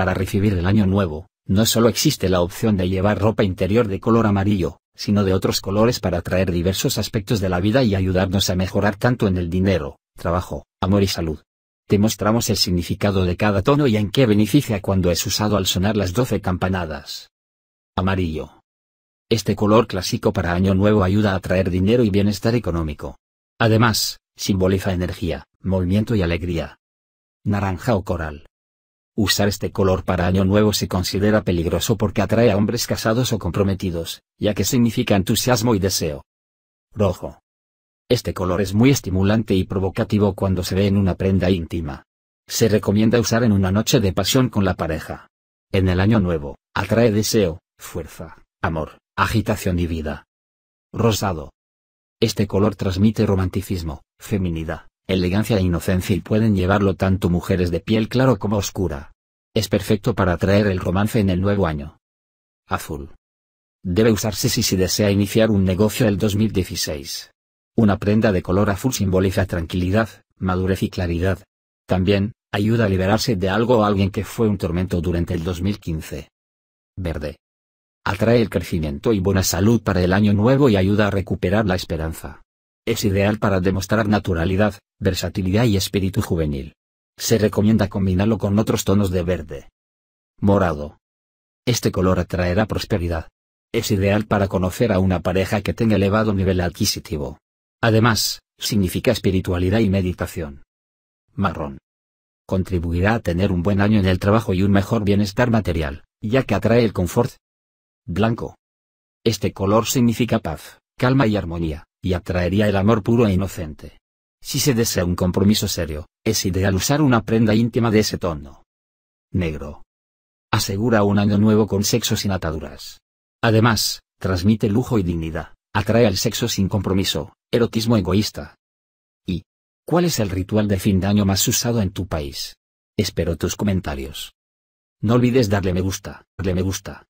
Para recibir el año nuevo, no solo existe la opción de llevar ropa interior de color amarillo, sino de otros colores para traer diversos aspectos de la vida y ayudarnos a mejorar tanto en el dinero, trabajo, amor y salud. Te mostramos el significado de cada tono y en qué beneficia cuando es usado al sonar las 12 campanadas. Amarillo. Este color clásico para Año Nuevo ayuda a traer dinero y bienestar económico. Además, simboliza energía, movimiento y alegría. Naranja o coral. Usar este color para Año Nuevo se considera peligroso porque atrae a hombres casados o comprometidos, ya que significa entusiasmo y deseo. Rojo. Este color es muy estimulante y provocativo cuando se ve en una prenda íntima. Se recomienda usar en una noche de pasión con la pareja. En el año nuevo, atrae deseo, fuerza, amor, agitación y vida. Rosado. Este color transmite romanticismo, feminidad, elegancia e inocencia y pueden llevarlo tanto mujeres de piel claro como oscura. Es perfecto para atraer el romance en el nuevo año. Azul. Debe usarse si se desea iniciar un negocio el 2016. Una prenda de color azul simboliza tranquilidad, madurez y claridad. También, ayuda a liberarse de algo o alguien que fue un tormento durante el 2015. Verde. Atrae el crecimiento y buena salud para el año nuevo y ayuda a recuperar la esperanza. Es ideal para demostrar naturalidad, versatilidad y espíritu juvenil. Se recomienda combinarlo con otros tonos de verde. Morado. Este color atraerá prosperidad. Es ideal para conocer a una pareja que tenga elevado nivel adquisitivo. Además, significa espiritualidad y meditación. Marrón. Contribuirá a tener un buen año en el trabajo y un mejor bienestar material, ya que atrae el confort. Blanco. Este color significa paz, calma y armonía y atraería el amor puro e inocente. Si se desea un compromiso serio, es ideal usar una prenda íntima de ese tono. Negro. Asegura un año nuevo con sexo sin ataduras. Además, transmite lujo y dignidad, atrae al sexo sin compromiso, erotismo egoísta. ¿Y cuál es el ritual de fin de año más usado en tu país? Espero tus comentarios. No olvides darle me gusta, darle me gusta,